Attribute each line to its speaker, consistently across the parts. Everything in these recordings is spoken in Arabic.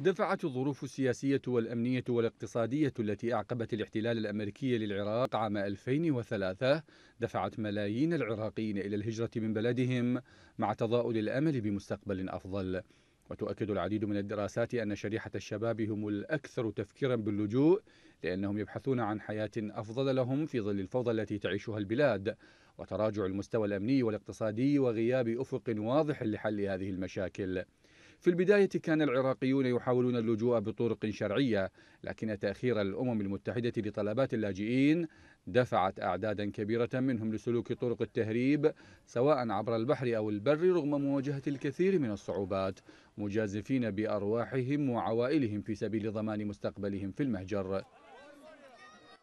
Speaker 1: دفعت الظروف السياسية والأمنية والاقتصادية التي أعقبت الاحتلال الأمريكي للعراق عام 2003 دفعت ملايين العراقيين إلى الهجرة من بلدهم مع تضاؤل الأمل بمستقبل أفضل وتؤكد العديد من الدراسات أن شريحة الشباب هم الأكثر تفكيرا باللجوء لأنهم يبحثون عن حياة أفضل لهم في ظل الفوضى التي تعيشها البلاد وتراجع المستوى الأمني والاقتصادي وغياب أفق واضح لحل هذه المشاكل في البداية كان العراقيون يحاولون اللجوء بطرق شرعية لكن تأخير الأمم المتحدة لطلبات اللاجئين دفعت أعدادا كبيرة منهم لسلوك طرق التهريب سواء عبر البحر أو البر رغم مواجهة الكثير من الصعوبات مجازفين بأرواحهم وعوائلهم في سبيل ضمان مستقبلهم في المهجر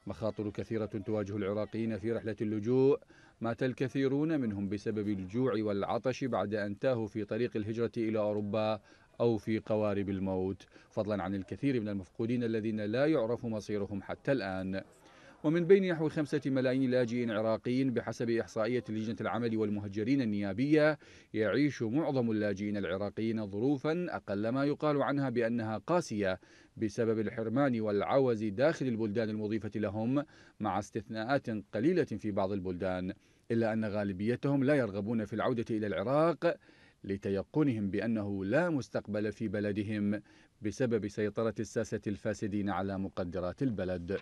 Speaker 1: مخاطر كثيرة تواجه العراقيين في رحلة اللجوء مات الكثيرون منهم بسبب الجوع والعطش بعد أن تاهوا في طريق الهجرة إلى أوروبا أو في قوارب الموت فضلا عن الكثير من المفقودين الذين لا يعرف مصيرهم حتى الآن ومن بين نحو خمسة ملايين لاجئ عراقيين بحسب إحصائية لجنة العمل والمهجرين النيابية يعيش معظم اللاجئين العراقيين ظروفا أقل ما يقال عنها بأنها قاسية بسبب الحرمان والعوز داخل البلدان المضيفة لهم مع استثناءات قليلة في بعض البلدان إلا أن غالبيتهم لا يرغبون في العودة إلى العراق لتيقنهم بأنه لا مستقبل في بلدهم بسبب سيطرة الساسة الفاسدين على مقدرات البلد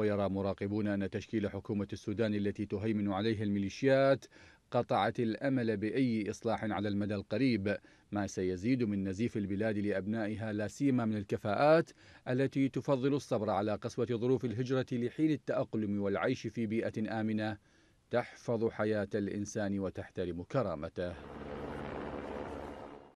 Speaker 1: ويرى مراقبون أن تشكيل حكومة السودان التي تهيمن عليها الميليشيات قطعت الأمل بأي إصلاح على المدى القريب ما سيزيد من نزيف البلاد لأبنائها لا سيما من الكفاءات التي تفضل الصبر على قسوة ظروف الهجرة لحين التأقلم والعيش في بيئة آمنة تحفظ حياة الإنسان وتحترم كرامته